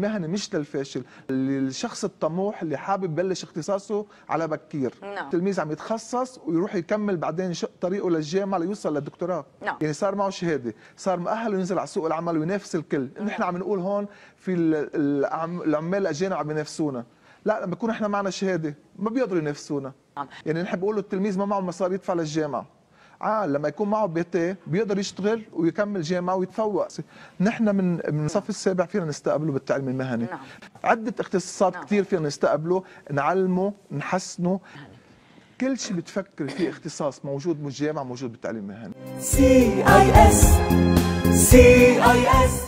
مهنه مش للفاشل للشخص الطموح اللي حابب يبلش اختصاصه على بكير نعم. تلميذ عم يتخصص ويروح يكمل بعدين طريقه للجامعه ليوصل للدكتوراه نعم. يعني صار معه شهاده صار مؤهل ينزل على سوق العمل وينافس الكل نعم. نحن عم نقول هون في العمال الاجانب عم ينافسونا لا لما يكون احنا معنا شهاده ما بيقدروا ينافسونا نعم. يعني نحب اقول له التلميذ ما معه مصاري يدفع للجامعه عقل آه، لما يكون معه تي إيه، بيقدر يشتغل ويكمل جامعه ويتفوق نحن من من الصف السابع فينا نستقبله بالتعليم المهني نعم. عده اختصاصات نعم. كثير فينا نستقبله نعلمه نحسنه نعم. كل شيء بتفكر فيه اختصاص موجود بالجامعه موجود بالتعليم المهني سي اي اس سي اي اس